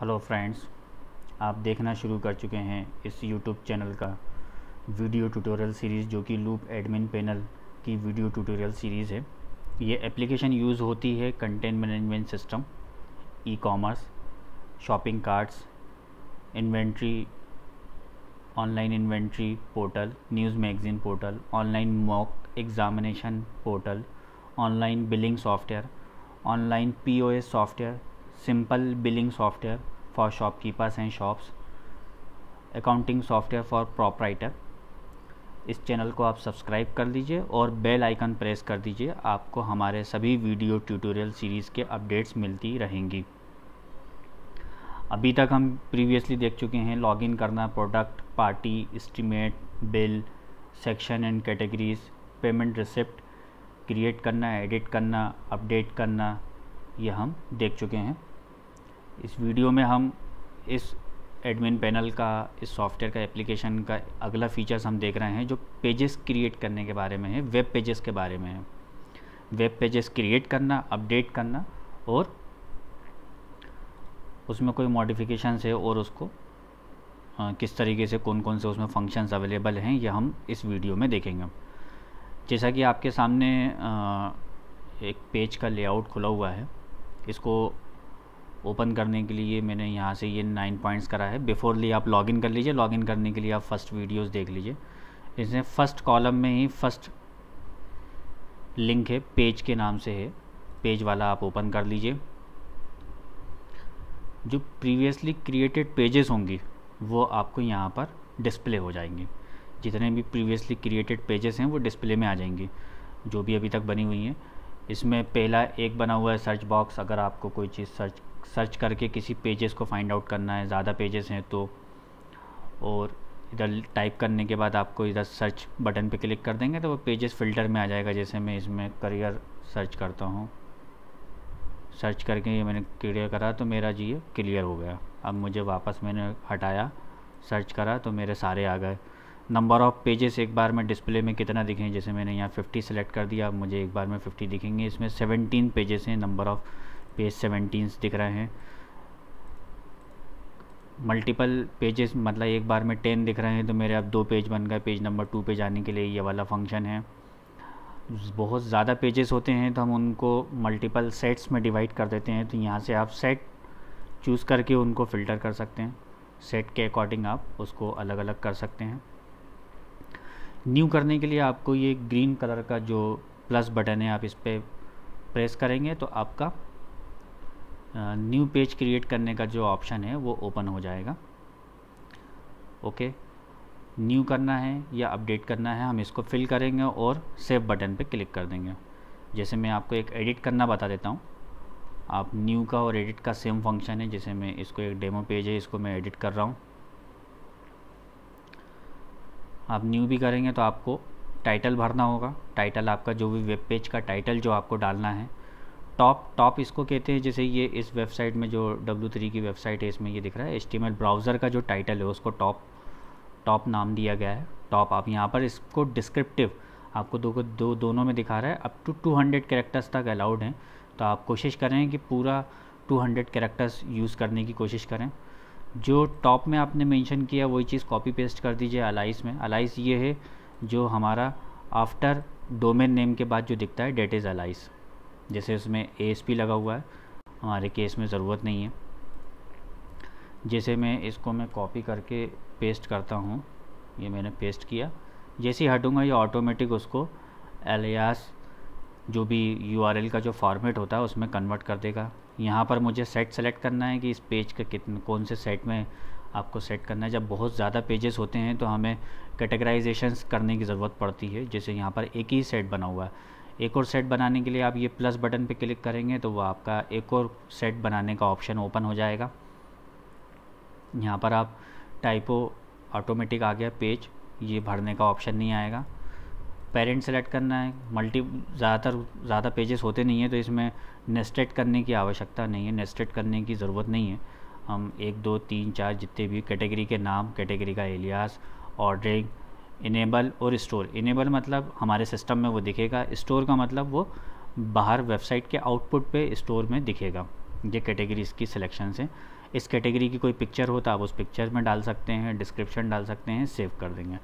hello friends आप देखना शुरू कर चुके हैं इस यूट्यूब चैनल का वीडियो ट्यूटोरियल सीरीज़ जो कि लूप एडमिन पैनल की वीडियो ट्यूटोरियल सीरीज़ है ये एप्लीकेशन यूज़ होती है content management system e commerce shopping carts inventory online inventory portal news magazine portal online mock examination portal online billing software online POS software simple billing software for shopkeepers and shops accounting software for proprietor इस channel को आप subscribe कर लीजिए और bell icon press कर दीजिए आपको हमारे सभी वीडियो ट्यूटोरियल सीरीज़ के अपडेट्स मिलती रहेंगी अभी तक हम प्रीवियसली देख चुके हैं लॉगिन करना product party estimate bill section and categories payment receipt create करना एडिट करना अपडेट करना ये हम देख चुके हैं इस वीडियो में हम इस एडमिन पैनल का इस सॉफ्टवेयर का एप्लीकेशन का अगला फीचर्स हम देख रहे हैं जो पेजेस क्रिएट करने के बारे में है वेब पेजेस के बारे में है वेब पेजेस क्रिएट करना अपडेट करना और उसमें कोई मॉडिफिकेशंस है और उसको आ, किस तरीके से कौन कौन से उसमें फंक्शंस अवेलेबल हैं ये हम इस वीडियो में देखेंगे जैसा कि आपके सामने आ, एक पेज का लेआउट खुला हुआ है इसको ओपन करने के लिए मैंने यहाँ से ये नाइन पॉइंट्स करा है बिफोरली आप लॉगिन कर लीजिए लॉगिन करने के लिए आप फर्स्ट वीडियोस देख लीजिए इसमें फर्स्ट कॉलम में ही फर्स्ट लिंक है पेज के नाम से है पेज वाला आप ओपन कर लीजिए जो प्रीवियसली क्रिएटेड पेजेस होंगी वो आपको यहाँ पर डिस्प्ले हो जाएंगे जितने भी प्रीवियसली क्रिएटेड पेजेस हैं वो डिस्प्ले में आ जाएंगे जो भी अभी तक बनी हुई हैं इसमें पहला एक बना हुआ है सर्च बॉक्स अगर आपको कोई चीज़ सर्च सर्च करके किसी पेजेस को फाइंड आउट करना है ज़्यादा पेजेस हैं तो और इधर टाइप करने के बाद आपको इधर सर्च बटन पे क्लिक कर देंगे तो वो पेजेस फ़िल्टर में आ जाएगा जैसे मैं इसमें करियर सर्च करता हूँ सर्च करके ये मैंने क्लियर करा तो मेरा जी ये क्लियर हो गया अब मुझे वापस मैंने हटाया सर्च करा तो मेरे सारे आ गए नंबर ऑफ़ पेजेस एक बार में डिस्प्ले में कितना दिखें जैसे मैंने यहाँ 50 सेलेक्ट कर दिया अब मुझे एक बार में 50 दिखेंगे इसमें 17 पेजेस हैं नंबर ऑफ़ पेज सेवेंटीन दिख रहे हैं मल्टीपल पेजेस मतलब एक बार में टेन दिख रहे हैं तो मेरे अब दो पेज बन गए पेज नंबर टू पे जाने के लिए ये वाला फंक्शन है बहुत ज़्यादा पेजेस होते हैं तो हम उनको मल्टीपल सेट्स में डिवाइड कर देते हैं तो यहाँ से आप सेट चूज़ करके उनको फ़िल्टर कर सकते हैं सेट के अकॉर्डिंग आप उसको अलग अलग कर सकते हैं न्यू करने के लिए आपको ये ग्रीन कलर का जो प्लस बटन है आप इस पर प्रेस करेंगे तो आपका न्यू पेज क्रिएट करने का जो ऑप्शन है वो ओपन हो जाएगा ओके न्यू करना है या अपडेट करना है हम इसको फिल करेंगे और सेव बटन पे क्लिक कर देंगे जैसे मैं आपको एक एडिट करना बता देता हूँ आप न्यू का और एडिट का सेम फंक्शन है जैसे मैं इसको एक डेमो पेज है इसको मैं एडिट कर रहा हूँ आप न्यू भी करेंगे तो आपको टाइटल भरना होगा टाइटल आपका जो भी वेब पेज का टाइटल जो आपको डालना है टॉप टॉप इसको कहते हैं जैसे ये इस वेबसाइट में जो डब्ल्यू थ्री की वेबसाइट है इसमें ये दिख रहा है एच ब्राउज़र का जो टाइटल है उसको टॉप टॉप नाम दिया गया है टॉप आप यहाँ पर इसको डिस्क्रिप्टिव आपको दो दो दोनों में दिखा रहा है अप टू 200 कैरेक्टर्स तक अलाउड हैं तो आप कोशिश करें कि पूरा 200 कैरेक्टर्स यूज़ करने की कोशिश करें जो टॉप में आपने मेंशन किया वही चीज़ कॉपी पेस्ट कर दीजिए अलाइस में अलाइस ये है जो हमारा आफ्टर डोमेन नेम के बाद जो दिखता है डेट इज़ अलाइस जैसे उसमें ए लगा हुआ है हमारे केस में ज़रूरत नहीं है जैसे मैं इसको मैं कॉपी करके पेस्ट करता हूँ ये मैंने पेस्ट किया जैसे ही हटूँगा ये ऑटोमेटिक उसको एलियास जो भी यू का जो फॉर्मेट होता है उसमें कन्वर्ट कर देगा यहाँ पर मुझे सेट सेलेक्ट करना है कि इस पेज के कितने कौन से सेट में आपको सेट करना है जब बहुत ज़्यादा पेजेस होते हैं तो हमें कैटेगराइजेशंस करने की ज़रूरत पड़ती है जैसे यहाँ पर एक ही सेट बना हुआ है एक और सेट बनाने के लिए आप ये प्लस बटन पे क्लिक करेंगे तो वो आपका एक और सेट बनाने का ऑप्शन ओपन हो जाएगा यहाँ पर आप टाइपो ऑटोमेटिक आ गया पेज ये भरने का ऑप्शन नहीं आएगा पेरेंट सेलेक्ट करना है मल्टी ज़्यादातर ज़्यादा पेजेस होते नहीं हैं तो इसमें नेस्टेड करने की आवश्यकता नहीं है नेस्टेड करने की ज़रूरत नहीं है हम एक दो तीन चार जितने भी कैटेगरी के नाम कैटेगरी का एलियास ऑर्डरिंग इनेबल और स्टोर इनेबल मतलब हमारे सिस्टम में वो दिखेगा स्टोर का मतलब वो बाहर वेबसाइट के आउटपुट पे स्टोर में दिखेगा ये कैटेगरीज की सिलेक्शन से इस कैटेगरी की कोई पिक्चर हो तो आप उस पिक्चर में डाल सकते हैं डिस्क्रिप्शन डाल सकते हैं सेव कर देंगे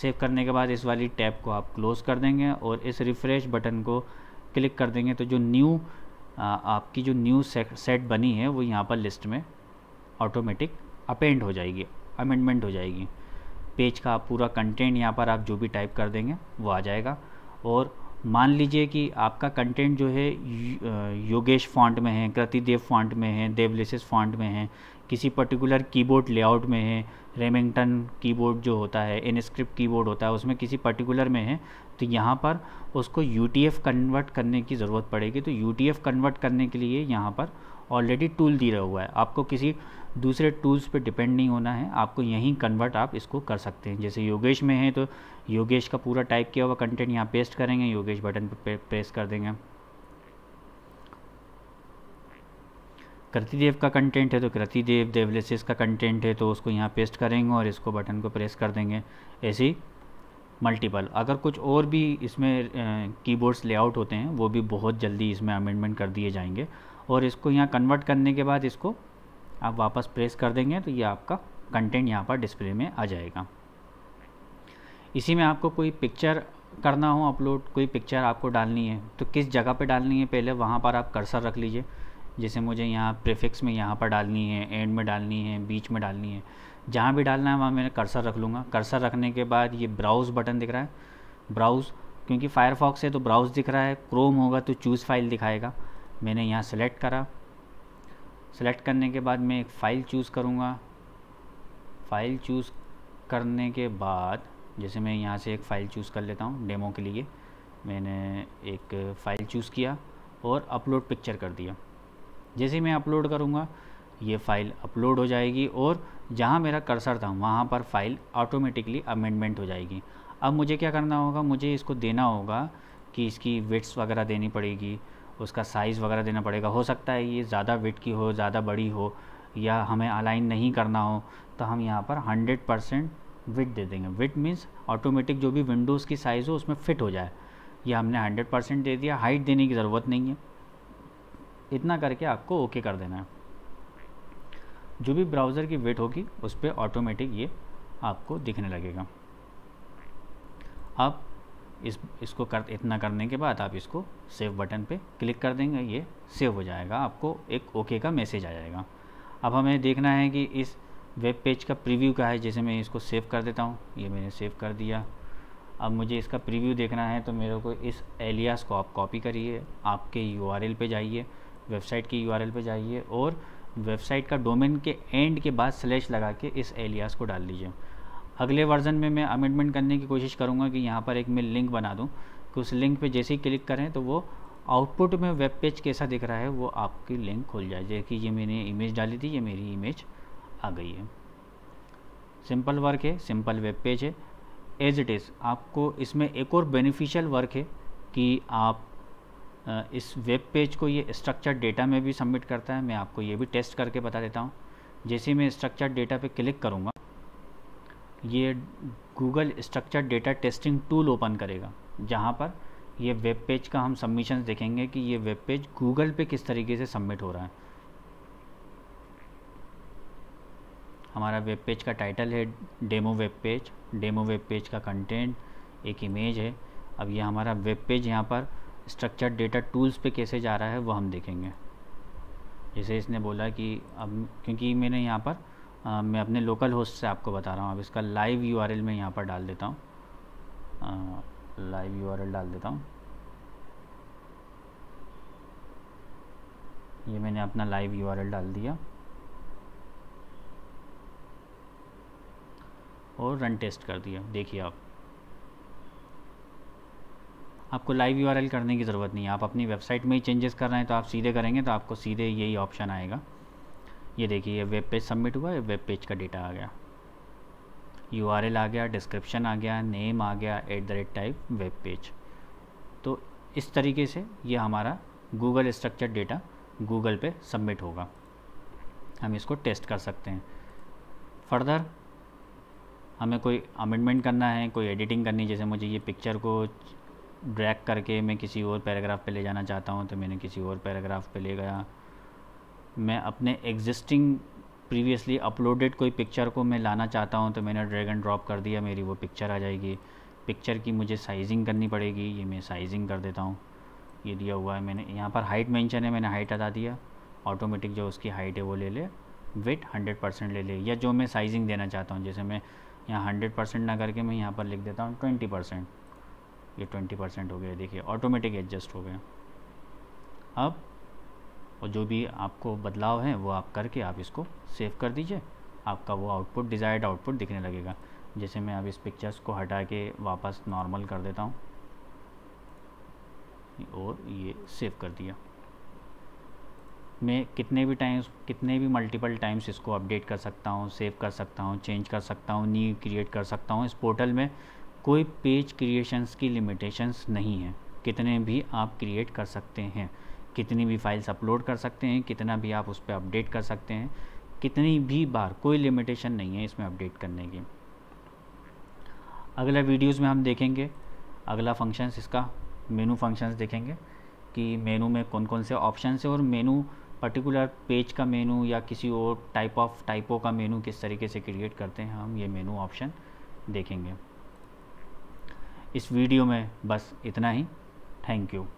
सेव करने के बाद इस वाली टैब को आप क्लोज़ कर देंगे और इस रिफ़्रेश बटन को क्लिक कर देंगे तो जो न्यू आपकी जो न्यू सेट बनी है वो यहाँ पर लिस्ट में ऑटोमेटिक अपेंड हो जाएगी अमेंडमेंट हो जाएगी पेज का आप पूरा कंटेंट यहाँ पर आप जो भी टाइप कर देंगे वो आ जाएगा और मान लीजिए कि आपका कंटेंट जो है योगेश फॉन्ट में है कृतिदेव फॉन्ट में है देवलेसिस फॉन्ट में है किसी पर्टिकुलर कीबोर्ड लेआउट में है रेमिंगटन कीबोर्ड जो होता है इनस्क्रिप्ट कीबोर्ड होता है उसमें किसी पर्टिकुलर में है तो यहाँ पर उसको यू कन्वर्ट करने की ज़रूरत पड़ेगी तो यू कन्वर्ट करने के लिए यहाँ पर ऑलरेडी टूल दिया हुआ है आपको किसी दूसरे टूल्स पे डिपेंड नहीं होना है आपको यहीं कन्वर्ट आप इसको कर सकते हैं जैसे योगेश में है तो योगेश का पूरा टाइप किया हुआ कंटेंट यहाँ पेस्ट करेंगे योगेश बटन पे प्रेस कर देंगे कृतिदेव का कंटेंट है तो कृतिदेव देवलेसिस का कंटेंट है तो उसको यहाँ पेस्ट करेंगे और इसको बटन को प्रेस कर देंगे ऐसी मल्टीपल अगर कुछ और भी इसमें कीबोर्ड्स लेआउट होते हैं वो भी बहुत जल्दी इसमें अमेंडमेंट कर दिए जाएंगे और इसको यहाँ कन्वर्ट करने के बाद इसको आप वापस प्रेस कर देंगे तो ये आपका कंटेंट यहाँ पर डिस्प्ले में आ जाएगा इसी में आपको कोई पिक्चर करना हो अपलोड कोई पिक्चर आपको डालनी है तो किस जगह पर डालनी है पहले वहाँ पर आप कर्सर रख लीजिए जैसे मुझे यहाँ प्रिफिक्स में यहाँ पर डालनी है एंड में डालनी है बीच में डालनी है जहाँ भी डालना है वहाँ मैंने कर्सर रख लूँगा कर्सर रखने के बाद ये ब्राउज़ बटन दिख रहा है ब्राउज़ क्योंकि फायरफॉक्स है तो ब्राउज़ दिख रहा है क्रोम होगा तो चूज़ फाइल दिखाएगा मैंने यहाँ सेलेक्ट करा सेलेक्ट करने के बाद मैं एक फ़ाइल चूज़ करूँगा फ़ाइल चूज़ करने के बाद जैसे मैं यहाँ से एक फ़ाइल चूज़ कर लेता हूँ डेमो के लिए मैंने एक फ़ाइल चूज़ किया और अपलोड पिक्चर कर दिया जैसे मैं अपलोड करूँगा ये फ़ाइल अपलोड हो जाएगी और जहाँ मेरा कर्सर था वहाँ पर फ़ाइल ऑटोमेटिकली अमेंडमेंट हो जाएगी अब मुझे क्या करना होगा मुझे इसको देना होगा कि इसकी विट्स वगैरह देनी पड़ेगी उसका साइज़ वगैरह देना पड़ेगा हो सकता है ये ज़्यादा विट की हो ज़्यादा बड़ी हो या हमें अलाइन नहीं करना हो तो हम यहाँ पर हंड्रेड परसेंट विट दे देंगे विट मीन्स ऑटोमेटिक जो भी विंडोज़ की साइज़ हो उसमें फिट हो जाए ये हमने हंड्रेड परसेंट दे दिया हाइट देने की ज़रूरत नहीं है इतना करके आपको ओके कर देना है जो भी ब्राउज़र की वेट होगी उस पर ऑटोमेटिक ये आपको दिखने लगेगा आप इस इसको कर इतना करने के बाद आप इसको सेव बटन पे क्लिक कर देंगे ये सेव हो जाएगा आपको एक ओके का मैसेज आ जाएगा अब हमें देखना है कि इस वेब पेज का प्रीव्यू क्या है जैसे मैं इसको सेव कर देता हूँ ये मैंने सेव कर दिया अब मुझे इसका प्रीव्यू देखना है तो मेरे को इस एलियास को आप कॉपी करिए आपके यू पे जाइए वेबसाइट की यू पे जाइए और वेबसाइट का डोमेन के एंड के बाद स्लैश लगा के इस एलियास को डाल दीजिए अगले वर्जन में मैं अमेंडमेंट करने की कोशिश करूँगा कि यहाँ पर एक मैं लिंक बना दूँ कि उस लिंक पर जैसे ही क्लिक करें तो वो आउटपुट में वेब पेज कैसा दिख रहा है वो आपकी लिंक खुल जाए जैसे कि ये मैंने इमेज डाली थी ये मेरी इमेज आ गई है सिंपल वर्क है सिंपल वेब पेज है एज इट इज़ आपको इसमें एक और बेनिफिशियल वर्क है कि आप इस वेब पेज को ये स्ट्रक्चर डेटा में भी सबमिट करता है मैं आपको ये भी टेस्ट करके बता देता हूँ जैसे मैं स्ट्रक्चर डेटा पे क्लिक करूँगा ये Google structure data testing tool open करेगा जहाँ पर ये वेब पेज का हम सबमिशन देखेंगे कि ये वेब पेज गूगल पे किस तरीके से सबमिट हो रहा है हमारा वेब पेज का टाइटल है demo web page demo web page का कंटेंट एक इमेज है अब ये हमारा वेब पेज यहाँ पर स्ट्रक्चर्ड डेटा टूल्स पे कैसे जा रहा है वो हम देखेंगे जैसे इसने बोला कि अब क्योंकि मैंने यहाँ पर आ, मैं अपने लोकल होस्ट से आपको बता रहा हूँ अब इसका लाइव यू आर एल मैं यहाँ पर डाल देता हूँ लाइव यू आर एल डाल देता हूँ ये मैंने अपना लाइव यू आर एल डाल दिया और रन टेस्ट कर दिया देखिए आप आपको लाइव यू करने की ज़रूरत नहीं है आप अपनी वेबसाइट में ही चेंजेस कर रहे हैं तो आप सीधे करेंगे तो आपको सीधे यही ऑप्शन आएगा ये देखिए ये वेब पेज सबमिट हुआ है वेब पेज का डेटा आ गया यू आ गया डिस्क्रिप्शन आ गया नेम आ गया at the rate type web page तो इस तरीके से ये हमारा गूगल स्ट्रक्चर डेटा गूगल पे सबमिट होगा हम इसको टेस्ट कर सकते हैं फर्दर हमें कोई अमेंडमेंट करना है कोई एडिटिंग करनी जैसे मुझे ये पिक्चर को ड्रैग करके मैं किसी और पैराग्राफ पे ले जाना चाहता हूँ तो मैंने किसी और पैराग्राफ पे ले गया मैं अपने एग्जिस्टिंग प्रीवियसली अपलोडेड कोई पिक्चर को मैं लाना चाहता हूँ तो मैंने ड्रैग एंड ड्रॉप कर दिया मेरी वो पिक्चर आ जाएगी पिक्चर की मुझे साइजिंग करनी पड़ेगी ये मैं साइजिंग कर देता हूँ ये दिया हुआ है मैंने यहाँ पर हाइट मैंशन है मैंने हाइट हटा दिया ऑटोमेटिक जो उसकी हाइट है वो ले ले वेट हंड्रेड परसेंट ले ले या जो मैं साइजिंग देना चाहता हूँ जैसे मैं यहाँ हंड्रेड परसेंट ना करके मैं यहाँ पर लिख देता हूँ ट्वेंटी परसेंट ये ट्वेंटी परसेंट हो गया देखिए ऑटोमेटिक एडजस्ट हो गया अब और जो भी आपको बदलाव है वो आप करके आप इसको सेव कर दीजिए आपका वो आउटपुट डिज़ायर्ड आउटपुट दिखने लगेगा जैसे मैं अब इस पिक्चर्स को हटा के वापस नॉर्मल कर देता हूँ और ये सेव कर दिया मैं कितने भी टाइम्स कितने भी मल्टीपल टाइम्स इसको अपडेट कर सकता हूँ सेव कर सकता हूँ चेंज कर सकता हूँ न्यू क्रिएट कर सकता हूँ इस पोर्टल में कोई पेज क्रिएशंस की लिमिटेशंस नहीं है कितने भी आप क्रिएट कर सकते हैं कितनी भी फाइल्स अपलोड कर सकते हैं कितना भी आप उस पर अपडेट कर सकते हैं कितनी भी बार कोई लिमिटेशन नहीं है इसमें अपडेट करने की अगला वीडियोस में हम देखेंगे अगला फंक्शंस इसका मेनू फंक्शंस देखेंगे कि मेनू में कौन कौन से ऑप्शन है और मेनू पर्टिकुलर पेज का मेनू या किसी और टाइप ऑफ टाइपों का मेनू किस तरीके से क्रिएट करते हैं हम ये मेनू ऑप्शन देखेंगे इस वीडियो में बस इतना ही थैंक यू